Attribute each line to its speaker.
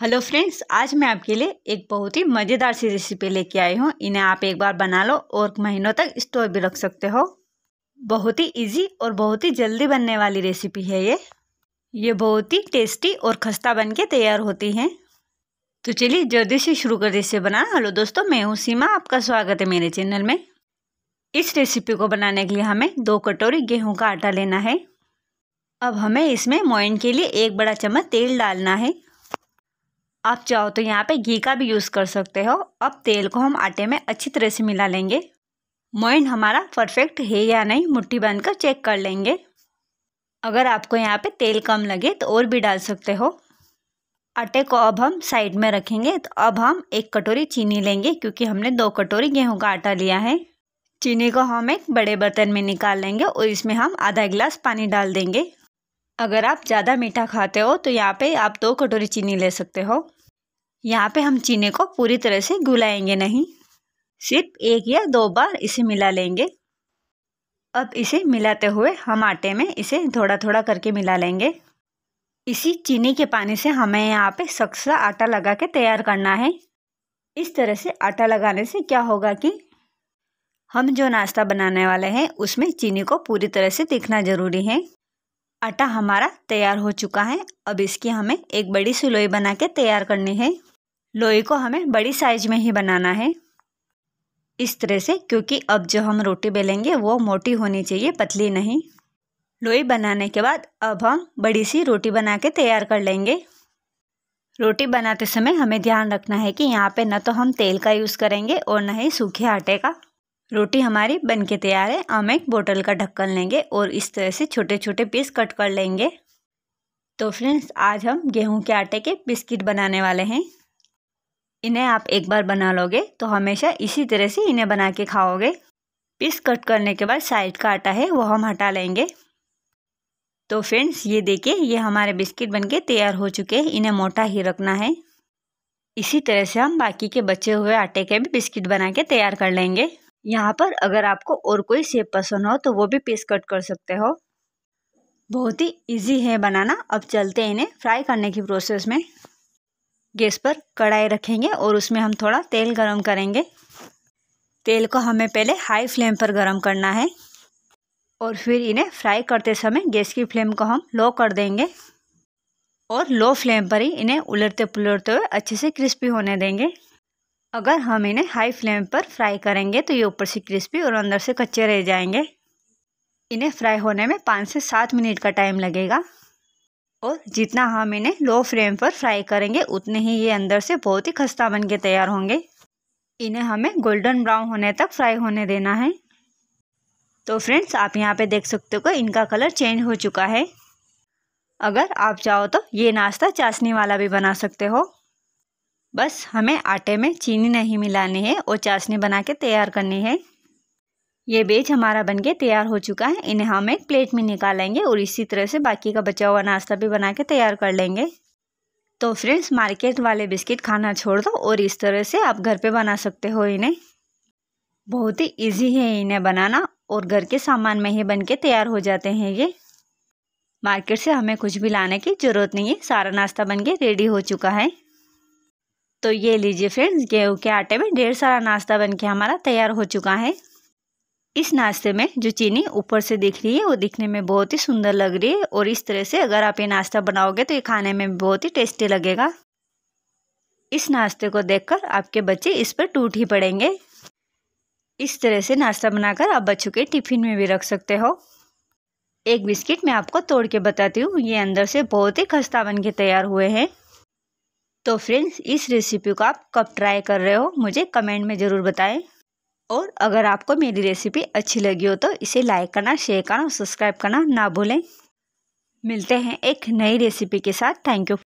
Speaker 1: hello friends आज मैं आपके लिए एक बहुत ही मज़ेदार सी रेसिपी लेके आई हूँ इन्हें आप एक बार बना लो और महीनों तक स्टोर भी रख सकते हो बहुत ही इजी और बहुत ही जल्दी बनने वाली रेसिपी है ये ये बहुत ही टेस्टी और खस्ता बन के तैयार होती हैं तो चलिए जल्दी से शुरू कर इसे बनाना हेलो दोस्तों मैं हूँ सीमा आपका स्वागत है मेरे चैनल में इस रेसिपी को बनाने के लिए हमें दो कटोरी गेहूँ का आटा लेना है अब हमें इसमें मोइन के लिए एक बड़ा चम्मच तेल डालना है आप चाहो तो यहाँ पे घी का भी यूज़ कर सकते हो अब तेल को हम आटे में अच्छी तरह से मिला लेंगे मोइन हमारा परफेक्ट है या नहीं मुट्ठी बांध कर चेक कर लेंगे अगर आपको यहाँ पे तेल कम लगे तो और भी डाल सकते हो आटे को अब हम साइड में रखेंगे तो अब हम एक कटोरी चीनी लेंगे क्योंकि हमने दो कटोरी गेहूँ का आटा लिया है चीनी को हम एक बड़े बर्तन में निकाल लेंगे और इसमें हम आधा गिलास पानी डाल देंगे अगर आप ज़्यादा मीठा खाते हो तो यहाँ पे आप दो कटोरी चीनी ले सकते हो यहाँ पे हम चीनी को पूरी तरह से घुलाएंगे नहीं सिर्फ एक या दो बार इसे मिला लेंगे अब इसे मिलाते हुए हम आटे में इसे थोड़ा थोड़ा करके मिला लेंगे इसी चीनी के पानी से हमें यहाँ पे सख्सा आटा लगा के तैयार करना है इस तरह से आटा लगाने से क्या होगा कि हम जो नाश्ता बनाने वाले हैं उसमें चीनी को पूरी तरह से दिखना ज़रूरी है आटा हमारा तैयार हो चुका है अब इसकी हमें एक बड़ी सिलोई बना के तैयार करनी है लोई को हमें बड़ी साइज में ही बनाना है इस तरह से क्योंकि अब जो हम रोटी बेलेंगे वो मोटी होनी चाहिए पतली नहीं लोई बनाने के बाद अब हम बड़ी सी रोटी बना के तैयार कर लेंगे रोटी बनाते समय हमें ध्यान रखना है कि यहाँ पे न तो हम तेल का यूज़ करेंगे और न ही सूखे आटे का रोटी हमारी बन के तैयार है हम एक बोतल का ढक्कन लेंगे और इस तरह से छोटे छोटे पीस कट कर लेंगे तो फ्रेंड्स आज हम गेहूं के आटे के बिस्किट बनाने वाले हैं इन्हें आप एक बार बना लोगे तो हमेशा इसी तरह से इन्हें बना के खाओगे पीस कट करने के बाद साइड का आटा है वो हम हटा लेंगे तो फ्रेंड्स ये देखिए ये हमारे बिस्किट बनके तैयार हो चुके हैं इन्हें मोटा ही रखना है इसी तरह से हम बाकी के बचे हुए आटे के भी बिस्किट बना के तैयार कर लेंगे यहाँ पर अगर आपको और कोई सेब पसंद हो तो वो भी पीस कट कर सकते हो बहुत ही इजी है बनाना अब चलते हैं इन्हें फ्राई करने की प्रोसेस में गैस पर कढ़ाई रखेंगे और उसमें हम थोड़ा तेल गरम करेंगे तेल को हमें पहले हाई फ्लेम पर गरम करना है और फिर इन्हें फ्राई करते समय गैस की फ्लेम को हम लो कर देंगे और लो फ्लेम पर ही इन्हें उलटते पुलटते हुए अच्छे से क्रिस्पी होने देंगे अगर हम इन्हें हाई फ्लेम पर फ्राई करेंगे तो ये ऊपर से क्रिस्पी और अंदर से कच्चे रह जाएंगे इन्हें फ्राई होने में पाँच से सात मिनट का टाइम लगेगा और जितना हम हाँ इन्हें लो फ्लेम पर फ्राई करेंगे उतने ही ये अंदर से बहुत ही खस्ता बन के तैयार होंगे इन्हें हमें गोल्डन ब्राउन होने तक फ्राई होने देना है तो फ्रेंड्स आप यहाँ पे देख सकते हो इनका कलर चेंज हो चुका है अगर आप चाहो तो ये नाश्ता चाशनी वाला भी बना सकते हो बस हमें आटे में चीनी नहीं मिलानी है और चाशनी बना के तैयार करनी है ये बेच हमारा बनके तैयार हो चुका है इन्हें हम एक प्लेट में निकालेंगे और इसी तरह से बाकी का बचा हुआ नाश्ता भी बना के तैयार कर लेंगे तो फ्रेंड्स मार्केट वाले बिस्किट खाना छोड़ दो और इस तरह से आप घर पे बना सकते हो इन्हें बहुत ही इजी है इन्हें बनाना और घर के सामान में ही बन के तैयार हो जाते हैं ये मार्केट से हमें कुछ भी लाने की ज़रूरत नहीं है सारा नाश्ता बन के रेडी हो चुका है तो ये लीजिए फ्रेंड्स गेहूँ के आटे में ढेर सारा नाश्ता बन के हमारा तैयार हो चुका है इस नाश्ते में जो चीनी ऊपर से दिख रही है वो दिखने में बहुत ही सुंदर लग रही है और इस तरह से अगर आप ये नाश्ता बनाओगे तो ये खाने में बहुत ही टेस्टी लगेगा इस नाश्ते को देखकर आपके बच्चे इस पर टूट ही पड़ेंगे इस तरह से नाश्ता बनाकर आप बच्चों के टिफिन में भी रख सकते हो एक बिस्किट मैं आपको तोड़ के बताती हूँ ये अंदर से बहुत ही खस्ता बन के तैयार हुए हैं तो फ्रेंड्स इस रेसिपी को आप कब ट्राई कर रहे हो मुझे कमेंट में ज़रूर बताएं और अगर आपको मेरी रेसिपी अच्छी लगी हो तो इसे लाइक करना शेयर करना और सब्सक्राइब करना ना भूलें मिलते हैं एक नई रेसिपी के साथ थैंक यू